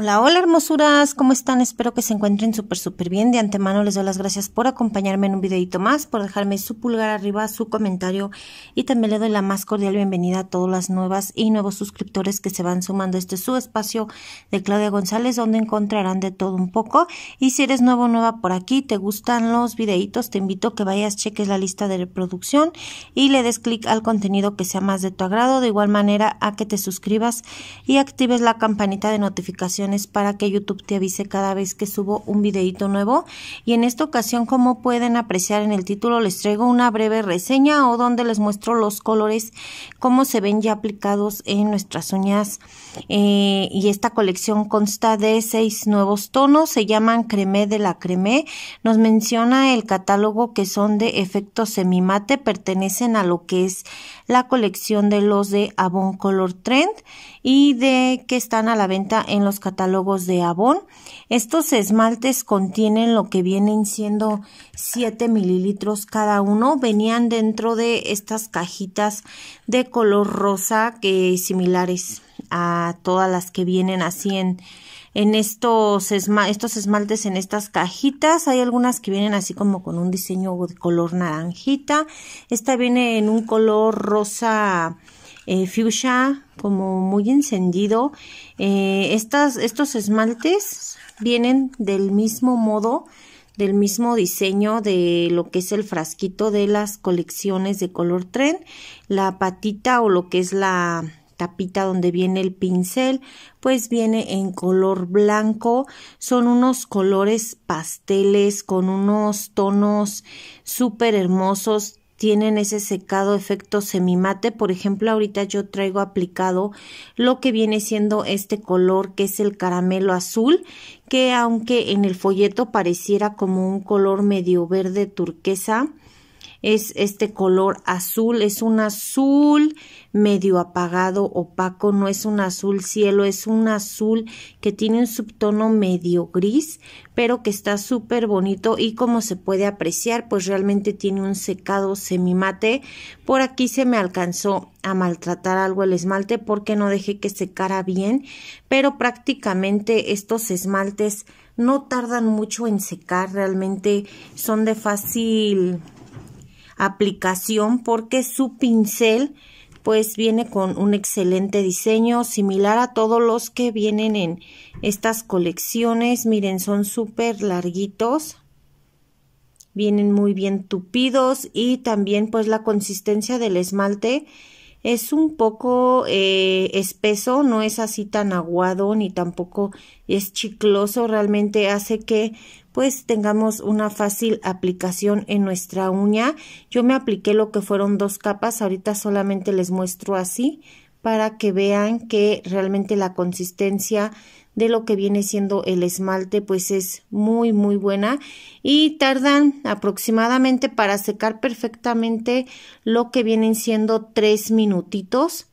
Hola, hola hermosuras, ¿cómo están? Espero que se encuentren súper, súper bien. De antemano les doy las gracias por acompañarme en un videito más, por dejarme su pulgar arriba, su comentario y también le doy la más cordial bienvenida a todas las nuevas y nuevos suscriptores que se van sumando. Este es su espacio de Claudia González donde encontrarán de todo un poco. Y si eres nuevo o nueva por aquí, te gustan los videitos, te invito a que vayas, cheques la lista de reproducción y le des clic al contenido que sea más de tu agrado. De igual manera a que te suscribas y actives la campanita de notificación para que YouTube te avise cada vez que subo un videito nuevo y en esta ocasión como pueden apreciar en el título les traigo una breve reseña o donde les muestro los colores cómo se ven ya aplicados en nuestras uñas eh, y esta colección consta de seis nuevos tonos se llaman creme de la creme nos menciona el catálogo que son de efecto semimate pertenecen a lo que es la colección de los de Avon Color Trend y de que están a la venta en los catálogos catálogos de Avon. Estos esmaltes contienen lo que vienen siendo 7 mililitros cada uno. Venían dentro de estas cajitas de color rosa que similares a todas las que vienen así en, en estos, estos esmaltes en estas cajitas. Hay algunas que vienen así como con un diseño de color naranjita. Esta viene en un color rosa eh, fuchsia, como muy encendido. Eh, estas, estos esmaltes vienen del mismo modo, del mismo diseño de lo que es el frasquito de las colecciones de color tren, la patita o lo que es la tapita donde viene el pincel, pues viene en color blanco. Son unos colores pasteles con unos tonos súper hermosos tienen ese secado efecto semimate. Por ejemplo, ahorita yo traigo aplicado lo que viene siendo este color que es el caramelo azul, que aunque en el folleto pareciera como un color medio verde turquesa, es este color azul, es un azul medio apagado, opaco, no es un azul cielo, es un azul que tiene un subtono medio gris, pero que está súper bonito y como se puede apreciar, pues realmente tiene un secado semimate. Por aquí se me alcanzó a maltratar algo el esmalte porque no dejé que secara bien, pero prácticamente estos esmaltes no tardan mucho en secar, realmente son de fácil aplicación porque su pincel pues viene con un excelente diseño similar a todos los que vienen en estas colecciones. Miren, son súper larguitos. Vienen muy bien tupidos y también pues la consistencia del esmalte es un poco eh, espeso, no es así tan aguado ni tampoco es chicloso, realmente hace que pues tengamos una fácil aplicación en nuestra uña. Yo me apliqué lo que fueron dos capas, ahorita solamente les muestro así para que vean que realmente la consistencia de lo que viene siendo el esmalte pues es muy muy buena y tardan aproximadamente para secar perfectamente lo que vienen siendo tres minutitos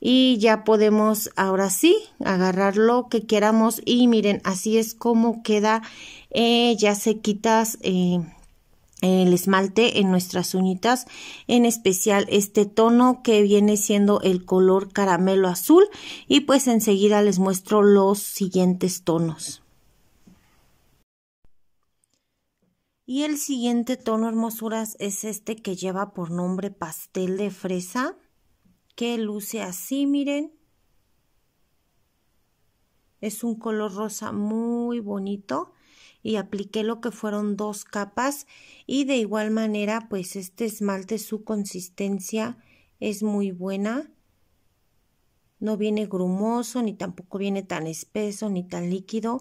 y ya podemos ahora sí agarrar lo que queramos y miren así es como queda eh, ya se el esmalte en nuestras uñitas, en especial este tono que viene siendo el color caramelo azul y pues enseguida les muestro los siguientes tonos. Y el siguiente tono hermosuras es este que lleva por nombre pastel de fresa que luce así miren. Es un color rosa muy bonito y apliqué lo que fueron dos capas y de igual manera pues este esmalte su consistencia es muy buena no viene grumoso ni tampoco viene tan espeso ni tan líquido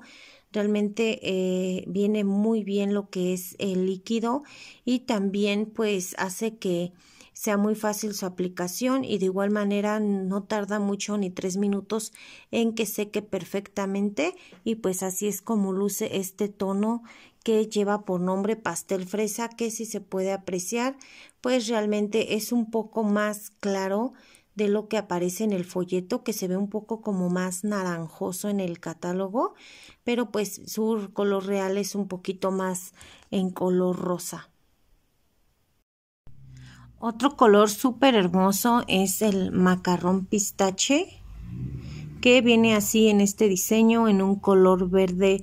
realmente eh, viene muy bien lo que es el líquido y también pues hace que sea muy fácil su aplicación y de igual manera no tarda mucho ni tres minutos en que seque perfectamente y pues así es como luce este tono que lleva por nombre pastel fresa que si se puede apreciar pues realmente es un poco más claro de lo que aparece en el folleto que se ve un poco como más naranjoso en el catálogo pero pues su color real es un poquito más en color rosa otro color súper hermoso es el macarrón pistache, que viene así en este diseño, en un color verde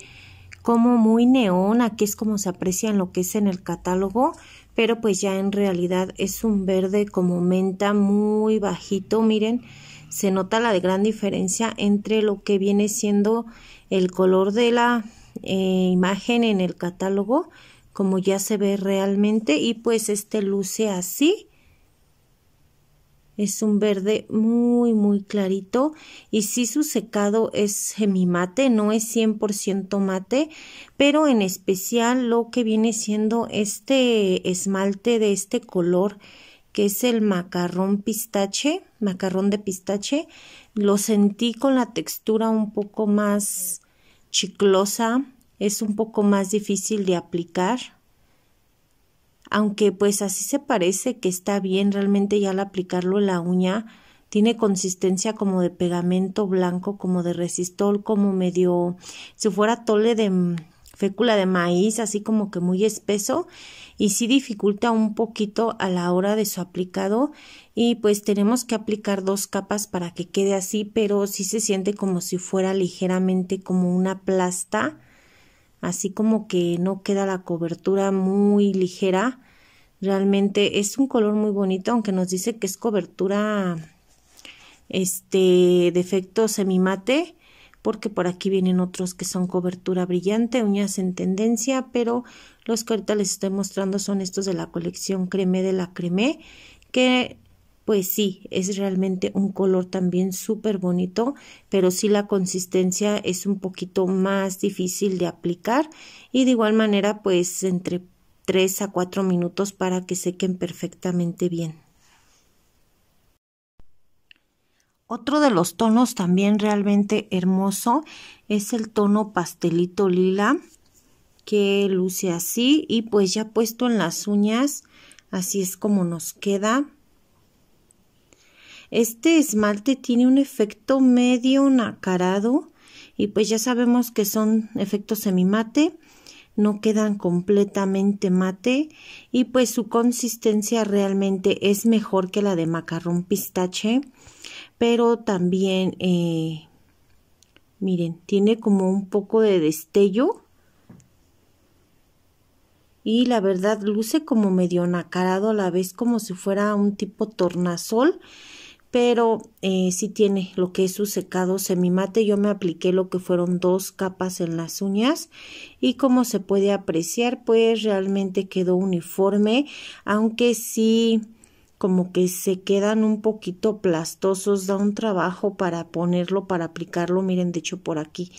como muy neón, aquí es como se aprecia en lo que es en el catálogo, pero pues ya en realidad es un verde como menta muy bajito, miren, se nota la de gran diferencia entre lo que viene siendo el color de la eh, imagen en el catálogo, como ya se ve realmente, y pues este luce así, es un verde muy muy clarito y si su secado es semimate, no es 100% mate, pero en especial lo que viene siendo este esmalte de este color que es el macarrón pistache, macarrón de pistache, lo sentí con la textura un poco más chiclosa, es un poco más difícil de aplicar aunque pues así se parece que está bien realmente ya al aplicarlo la uña tiene consistencia como de pegamento blanco, como de resistol, como medio, si fuera tole de mm, fécula de maíz, así como que muy espeso y sí dificulta un poquito a la hora de su aplicado y pues tenemos que aplicar dos capas para que quede así, pero sí se siente como si fuera ligeramente como una plasta así como que no queda la cobertura muy ligera. Realmente es un color muy bonito, aunque nos dice que es cobertura este de efecto semimate, porque por aquí vienen otros que son cobertura brillante, uñas en tendencia, pero los que ahorita les estoy mostrando son estos de la colección Creme de la Creme, que pues sí, es realmente un color también súper bonito, pero sí la consistencia es un poquito más difícil de aplicar y de igual manera pues entre 3 a 4 minutos para que sequen perfectamente bien. Otro de los tonos también realmente hermoso es el tono pastelito lila que luce así y pues ya puesto en las uñas así es como nos queda este esmalte tiene un efecto medio nacarado y pues ya sabemos que son efectos semimate, no quedan completamente mate y pues su consistencia realmente es mejor que la de macarrón pistache, pero también, eh, miren, tiene como un poco de destello y la verdad luce como medio nacarado a la vez como si fuera un tipo tornasol pero eh, sí tiene lo que es su secado semimate. Yo me apliqué lo que fueron dos capas en las uñas y como se puede apreciar, pues realmente quedó uniforme, aunque sí como que se quedan un poquito plastosos, da un trabajo para ponerlo, para aplicarlo, miren de hecho por aquí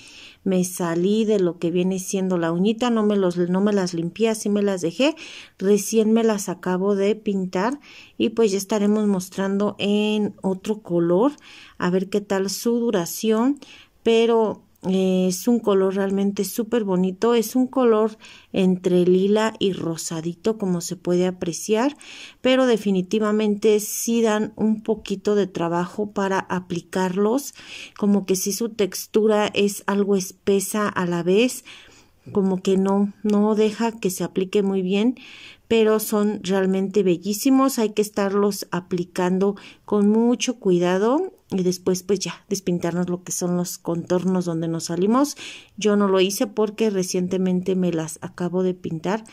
me salí de lo que viene siendo la uñita, no me, los, no me las limpié, así me las dejé, recién me las acabo de pintar y pues ya estaremos mostrando en otro color, a ver qué tal su duración, pero es un color realmente súper bonito, es un color entre lila y rosadito como se puede apreciar, pero definitivamente sí dan un poquito de trabajo para aplicarlos, como que si su textura es algo espesa a la vez, como que no, no deja que se aplique muy bien, pero son realmente bellísimos, hay que estarlos aplicando con mucho cuidado y después pues ya despintarnos lo que son los contornos donde nos salimos. Yo no lo hice porque recientemente me las acabo de pintar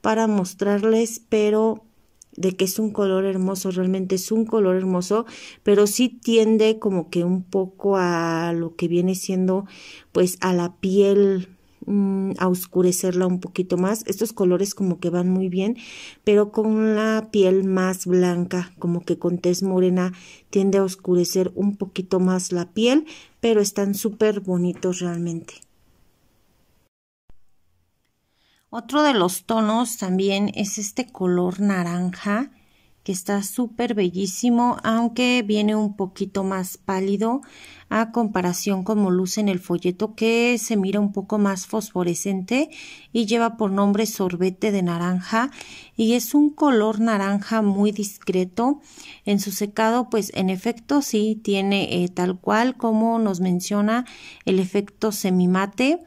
para mostrarles, pero de que es un color hermoso, realmente es un color hermoso, pero sí tiende como que un poco a lo que viene siendo pues a la piel Mm, a oscurecerla un poquito más. Estos colores como que van muy bien, pero con la piel más blanca, como que con tez morena tiende a oscurecer un poquito más la piel, pero están súper bonitos realmente. Otro de los tonos también es este color naranja que está súper bellísimo, aunque viene un poquito más pálido a comparación como luce en el folleto que se mira un poco más fosforescente y lleva por nombre sorbete de naranja y es un color naranja muy discreto en su secado pues en efecto sí tiene eh, tal cual como nos menciona el efecto semimate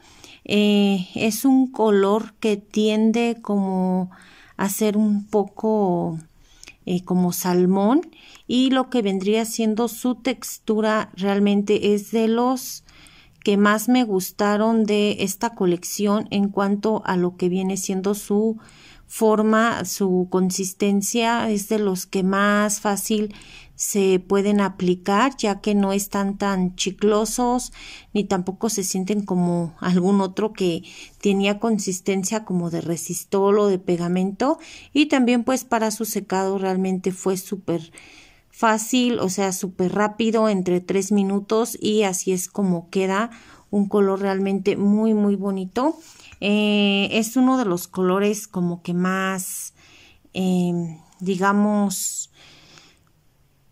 eh, es un color que tiende como a ser un poco eh, como salmón y lo que vendría siendo su textura realmente es de los que más me gustaron de esta colección en cuanto a lo que viene siendo su forma, su consistencia, es de los que más fácil se pueden aplicar ya que no están tan chiclosos ni tampoco se sienten como algún otro que tenía consistencia como de resistol o de pegamento y también pues para su secado realmente fue súper fácil o sea súper rápido entre tres minutos y así es como queda un color realmente muy muy bonito eh, es uno de los colores como que más em, digamos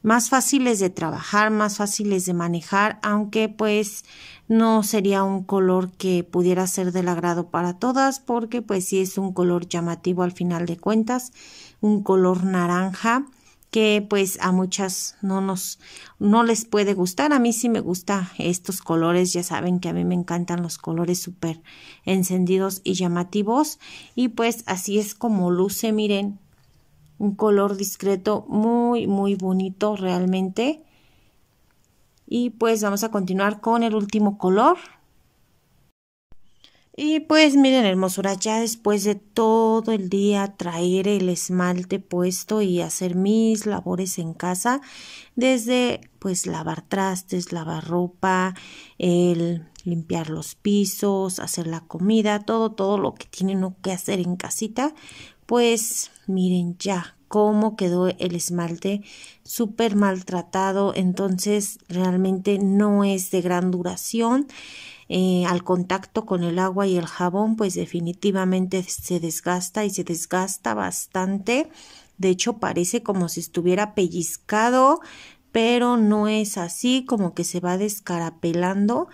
más fáciles de trabajar, más fáciles de manejar, aunque pues no sería un color que pudiera ser del agrado para todas porque pues sí es un color llamativo al final de cuentas, un color naranja que pues a muchas no nos no les puede gustar a mí sí me gusta estos colores ya saben que a mí me encantan los colores súper encendidos y llamativos y pues así es como luce miren un color discreto muy muy bonito realmente y pues vamos a continuar con el último color y pues miren hermosura ya después de todo el día traer el esmalte puesto y hacer mis labores en casa desde pues lavar trastes lavar ropa el limpiar los pisos hacer la comida todo todo lo que tienen que hacer en casita pues miren ya cómo quedó el esmalte, súper maltratado, entonces realmente no es de gran duración. Eh, al contacto con el agua y el jabón, pues definitivamente se desgasta y se desgasta bastante. De hecho, parece como si estuviera pellizcado, pero no es así, como que se va descarapelando.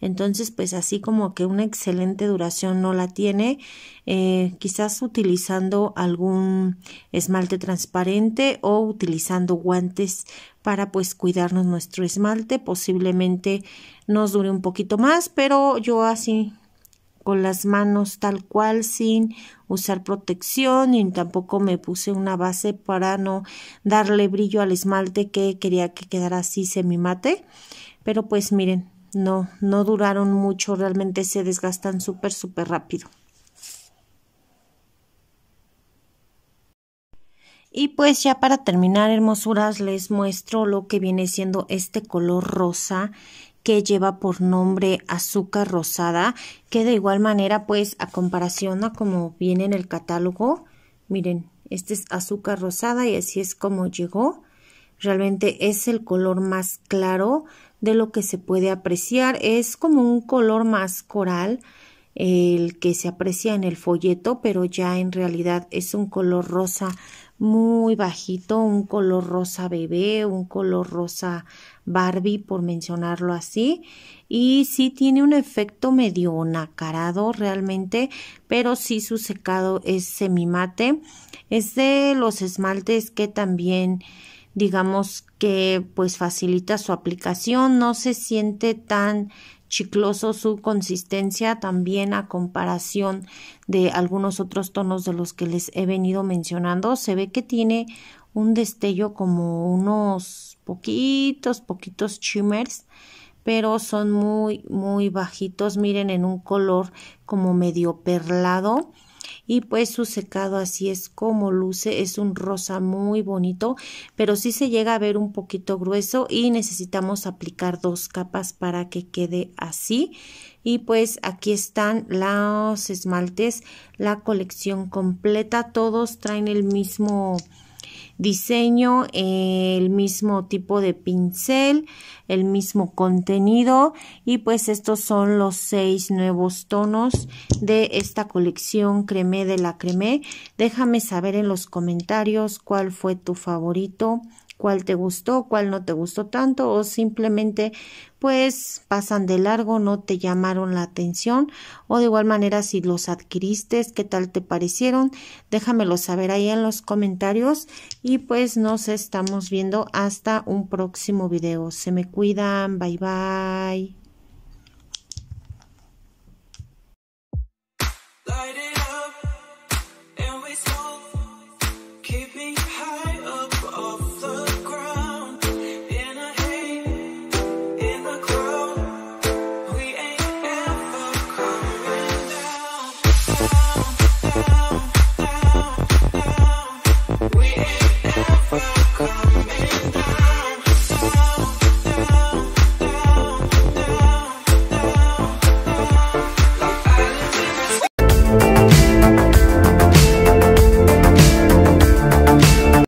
Entonces, pues así como que una excelente duración no la tiene, eh, quizás utilizando algún esmalte transparente o utilizando guantes para pues cuidarnos nuestro esmalte, posiblemente nos dure un poquito más, pero yo así con las manos tal cual sin usar protección y tampoco me puse una base para no darle brillo al esmalte que quería que quedara así semi mate pero pues miren no no duraron mucho realmente se desgastan súper súper rápido Y pues ya para terminar, hermosuras, les muestro lo que viene siendo este color rosa que lleva por nombre azúcar rosada, que de igual manera, pues, a comparación a como viene en el catálogo, miren, este es azúcar rosada y así es como llegó. Realmente es el color más claro de lo que se puede apreciar. Es como un color más coral el que se aprecia en el folleto, pero ya en realidad es un color rosa muy bajito, un color rosa bebé, un color rosa Barbie, por mencionarlo así. Y sí tiene un efecto medio nacarado realmente, pero sí su secado es semimate. Es de los esmaltes que también digamos que pues facilita su aplicación, no se siente tan chicloso su consistencia también a comparación de algunos otros tonos de los que les he venido mencionando. Se ve que tiene un destello como unos poquitos, poquitos shimmers, pero son muy, muy bajitos. Miren, en un color como medio perlado y pues su secado así es como luce, es un rosa muy bonito, pero sí se llega a ver un poquito grueso y necesitamos aplicar dos capas para que quede así. Y pues aquí están los esmaltes, la colección completa, todos traen el mismo diseño, el mismo tipo de pincel, el mismo contenido y pues estos son los seis nuevos tonos de esta colección Cremé de la creme Déjame saber en los comentarios cuál fue tu favorito cuál te gustó, cuál no te gustó tanto o simplemente pues pasan de largo, no te llamaron la atención o de igual manera si los adquiriste, qué tal te parecieron, déjamelo saber ahí en los comentarios y pues nos estamos viendo hasta un próximo video. Se me cuidan, bye bye.